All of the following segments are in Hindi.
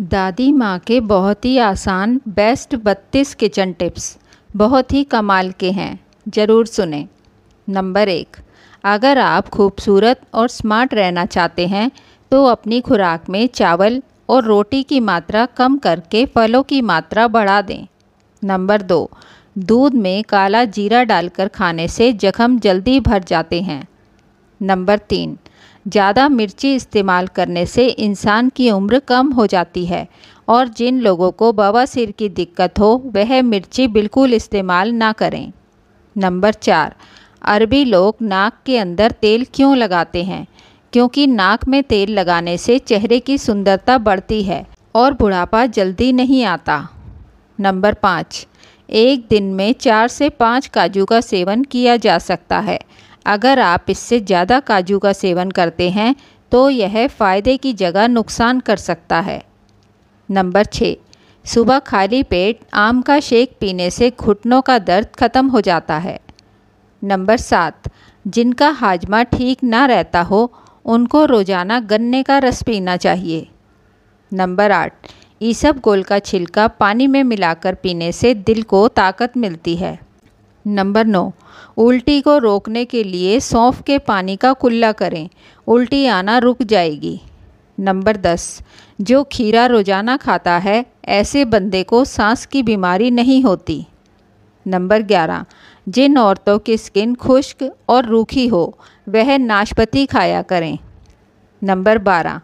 दादी माँ के बहुत ही आसान बेस्ट बत्तीस किचन टिप्स बहुत ही कमाल के हैं ज़रूर सुने नंबर एक अगर आप खूबसूरत और स्मार्ट रहना चाहते हैं तो अपनी खुराक में चावल और रोटी की मात्रा कम करके फलों की मात्रा बढ़ा दें नंबर दो दूध में काला जीरा डालकर खाने से जख्म जल्दी भर जाते हैं नंबर तीन ज़्यादा मिर्ची इस्तेमाल करने से इंसान की उम्र कम हो जाती है और जिन लोगों को सिर की दिक्कत हो वह मिर्ची बिल्कुल इस्तेमाल ना करें नंबर चार अरबी लोग नाक के अंदर तेल क्यों लगाते हैं क्योंकि नाक में तेल लगाने से चेहरे की सुंदरता बढ़ती है और बुढ़ापा जल्दी नहीं आता नंबर पाँच एक दिन में चार से पाँच काजू का सेवन किया जा सकता है अगर आप इससे ज़्यादा काजू का सेवन करते हैं तो यह फ़ायदे की जगह नुकसान कर सकता है नंबर छः सुबह खाली पेट आम का शेक पीने से घुटनों का दर्द ख़त्म हो जाता है नंबर सात जिनका हाजमा ठीक ना रहता हो उनको रोज़ाना गन्ने का रस पीना चाहिए नंबर आठ ईसब गोल का छिलका पानी में मिलाकर पीने से दिल को ताकत मिलती है नंबर नौ उल्टी को रोकने के लिए सौंफ के पानी का कुल्ला करें उल्टी आना रुक जाएगी नंबर दस जो खीरा रोजाना खाता है ऐसे बंदे को सांस की बीमारी नहीं होती नंबर ग्यारह जिन औरतों की स्किन खुश्क और रूखी हो वह नाशपती खाया करें नंबर बारह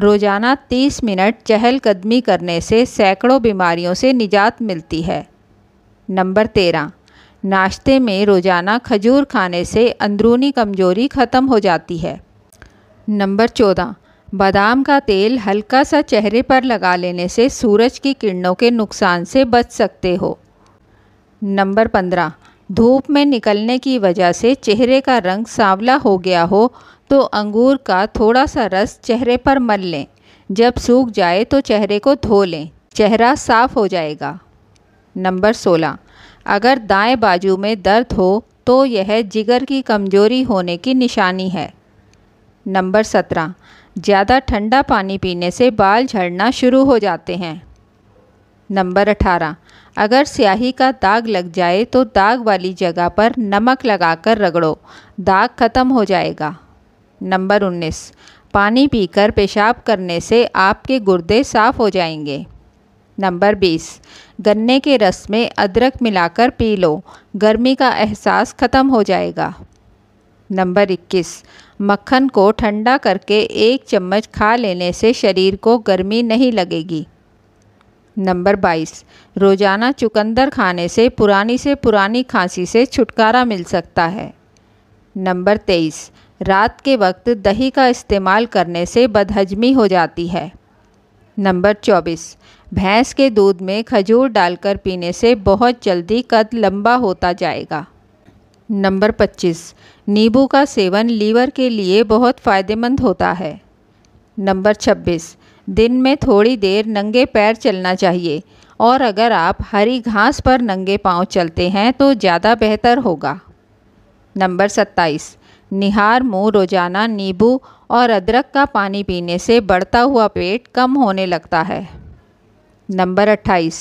रोज़ाना तीस मिनट चहलकदमी करने से सैकड़ों बीमारियों से निजात मिलती है नंबर तेरह नाश्ते में रोज़ाना खजूर खाने से अंदरूनी कमजोरी ख़त्म हो जाती है नंबर चौदह बादाम का तेल हल्का सा चेहरे पर लगा लेने से सूरज की किरणों के नुकसान से बच सकते हो नंबर पंद्रह धूप में निकलने की वजह से चेहरे का रंग सांवला हो गया हो तो अंगूर का थोड़ा सा रस चेहरे पर मल लें जब सूख जाए तो चेहरे को धो लें चेहरा साफ हो जाएगा नंबर सोलह अगर दाएं बाजू में दर्द हो तो यह जिगर की कमजोरी होने की निशानी है नंबर सत्रह ज़्यादा ठंडा पानी पीने से बाल झड़ना शुरू हो जाते हैं नंबर अठारह अगर स्याही का दाग लग जाए तो दाग वाली जगह पर नमक लगाकर रगड़ो दाग ख़त्म हो जाएगा नंबर उन्नीस पानी पीकर पेशाब करने से आपके गुर्दे साफ़ हो जाएंगे नंबर बीस गन्ने के रस में अदरक मिलाकर पी लो गर्मी का एहसास ख़त्म हो जाएगा नंबर इक्कीस मक्खन को ठंडा करके एक चम्मच खा लेने से शरीर को गर्मी नहीं लगेगी नंबर बाईस रोज़ाना चुकंदर खाने से पुरानी से पुरानी खांसी से छुटकारा मिल सकता है नंबर तेईस रात के वक्त दही का इस्तेमाल करने से बदहजमी हो जाती है नंबर चौबीस भैंस के दूध में खजूर डालकर पीने से बहुत जल्दी कद लंबा होता जाएगा नंबर 25 नींबू का सेवन लीवर के लिए बहुत फ़ायदेमंद होता है नंबर 26 दिन में थोड़ी देर नंगे पैर चलना चाहिए और अगर आप हरी घास पर नंगे पांव चलते हैं तो ज़्यादा बेहतर होगा नंबर 27 निहार मुँह रोज़ाना नींबू और अदरक का पानी पीने से बढ़ता हुआ पेट कम होने लगता है नंबर 28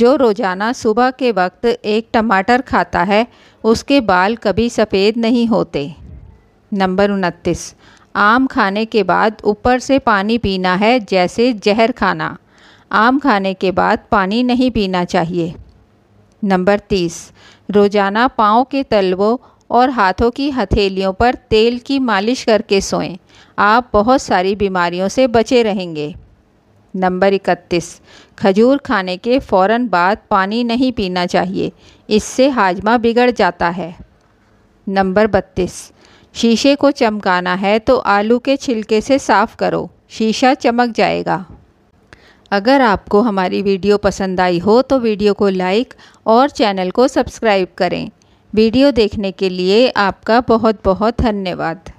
जो रोज़ाना सुबह के वक्त एक टमाटर खाता है उसके बाल कभी सफ़ेद नहीं होते नंबर उनतीस आम खाने के बाद ऊपर से पानी पीना है जैसे जहर खाना आम खाने के बाद पानी नहीं पीना चाहिए नंबर तीस रोज़ाना पाँव के तलवों और हाथों की हथेलियों पर तेल की मालिश करके सोएं आप बहुत सारी बीमारियों से बचे रहेंगे नंबर इकतीस खजूर खाने के फ़ौर बाद पानी नहीं पीना चाहिए इससे हाजमा बिगड़ जाता है नंबर बत्तीस शीशे को चमकाना है तो आलू के छिलके से साफ़ करो शीशा चमक जाएगा अगर आपको हमारी वीडियो पसंद आई हो तो वीडियो को लाइक और चैनल को सब्सक्राइब करें वीडियो देखने के लिए आपका बहुत बहुत धन्यवाद